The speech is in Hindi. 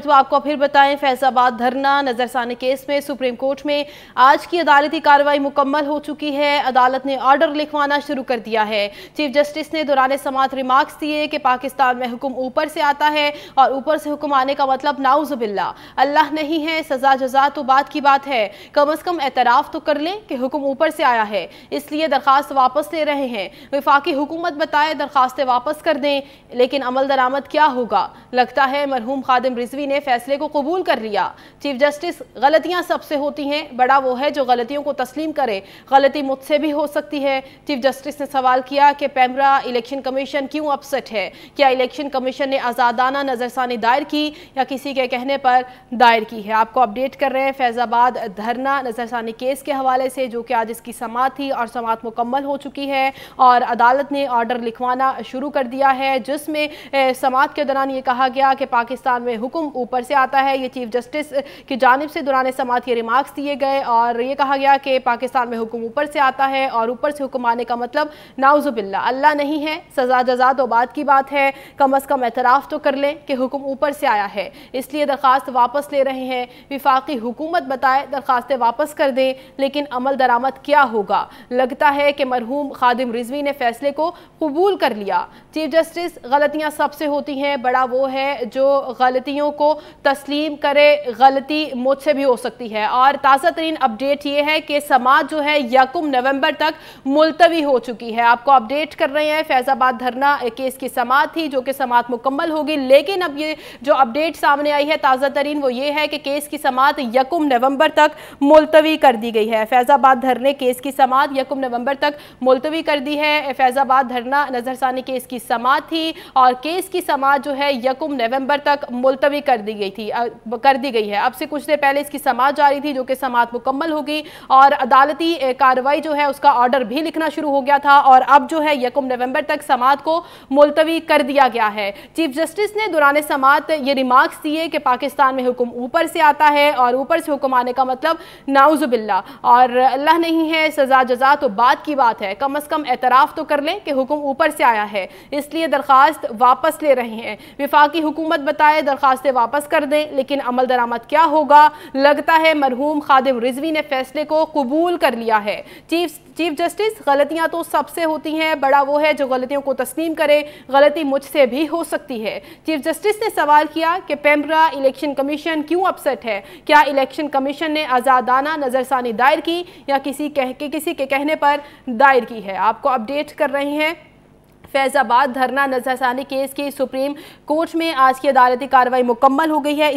खबर तो आपको फिर बताएं फैजाबाद धरना नजरसानी केस में सुप्रीम कोर्ट में आज की अदालती कार्रवाई मुकम्मल हो चुकी है अदालत ने ऑर्डर लिखवाना शुरू कर दिया है चीफ जस्टिस ने दौरान समात रिमार्क्स दिए कि पाकिस्तान में हुक्म ऊपर से आता है और ऊपर से हुक्म आने का मतलब नाउजबिल्ला अल्लाह नहीं है सजा जजा तो बात की बात है कम अज कम एतराफ़ तो कर लें कि हुक्म ऊपर से आया है इसलिए दरख्वास्त वापस ले रहे हैं विफाकी हुकूमत बताए दरख्वास्तें वापस कर दें लेकिन अमल दरामद क्या होगा लगता है मरहूम खादिम रिजवी ने फैसले को कबूल कर लिया चीफ जस्टिस गलतियां सबसे होती हैं बड़ा वो है जो गलतियों को तस्लीम करे गलती मुझसे भी हो सकती है चीफ जस्टिस ने सवाल किया कि पैमरा इलेक्शन कमीशन क्यों अपसेट है क्या इलेक्शन कमीशन ने आज़ादाना नज़रसानी दायर की या किसी के कहने पर दायर की है आपको अपडेट कर रहे हैं फैज़ाबाद धरना नज़रसानी केस के हवाले से जो कि आज इसकी समात थी और समात मुकम्मल हो चुकी है और अदालत ने ऑर्डर लिखवाना शुरू कर दिया है जिसमें समात के दौरान ये कहा गया कि पाकिस्तान में हुक्म ऊपर से आता है ये चीफ जस्टिस की जानब से दौरान समात ये रिमार्क्स दिए गए और ये कहा गया कि पाकिस्तान में हुक्म ऊपर से आता है और ऊपर से हुक्म आने का मतलब नाउजुबिल्ला अल्लाह नहीं है सजा जजा तो बाद की बात है कम अज़ कम एतराफ़ तो कर लें कि हुक्म ऊपर से आया है इसलिए दरख्वास्त वापस ले रहे हैं विफाकी हुकूमत बताए दरख्वास्तें वापस कर दें लेकिन अमल दरामद क्या होगा लगता है कि मरहूम खादिम रिजवी ने फैसले को कबूल कर लिया चीफ जस्टिस गलतियाँ सबसे होती हैं बड़ा वो है जो गलतियों को तस्लीम करे गलती मुझसे भी हो सकती है और ताज़ा तरीन अपडेट ये है कि समाज जो है यकुम नवंबर तक मुलतवी हो चुकी है आपको अपडेट कर रहे हैं फैज़ाबाद धरना केस की समात थी जो कि समात मुकम्मल होगी लेकिन अब ये जो अपडेट सामने आई है ताज़ा तरीन वो ये है कि केस की समात यकुम नवंबर तक मुलतवी कर दी गई है फैज़ाबाद धरने केस की समात यकुम नवंबर तक मुलतवी कर दी है फैज़ाबाद धरना नज़रसानी केस की समात थी और केस की समात जो है यकुम नवंबर तक मुलतवी कर दी गई थी कर दी गई है अब से कुछ देर पहले इसकी समाज जा रही थी जो कि समाज मुकम्मल होगी और अदालती कार्रवाई जो है उसका ऑर्डर भी लिखना शुरू हो गया था और अब जो है यकम नवंबर तक समाज को मुलतवी कर दिया गया है चीफ जस्टिस ने दौरान समात ये रिमार्क्स दिए कि पाकिस्तान में हुक्म ऊपर से आता है और ऊपर से हुक्म आने का मतलब नाउजुबिल्ला और अल्लाह नहीं है सजा जजा तो बात की बात है कम अज़ कम एतराफ़ तो कर लें कि हुक्म ऊपर से आया है इसलिए दरख्वास्त वापस ले रहे हैं विफाकी हुकूमत बताए दरख्वास्तें वापस कर दें लेकिन अमल दरामद क्या होगा लगता है मरहूम खादिम रिजवी ने फैसले को कबूल कर लिया है चीफ चीफ जस्टिस गलतियां तो सबसे होती हैं बड़ा वो है जो गलतियों को तस्लीम करे गलती मुझसे भी हो सकती है चीफ जस्टिस ने सवाल किया कि पेमरा इलेक्शन कमीशन क्यों अपसेट है क्या इलेक्शन कमीशन ने आज़ादाना नज़रसानी दायर की या किसी कह के किसी के कहने पर दायर की है आपको अपडेट कर रहे हैं फैज़ाबाद धरना नजरसानी केस की सुप्रीम कोर्ट में आज की अदालती कार्रवाई मुकम्मल हो गई है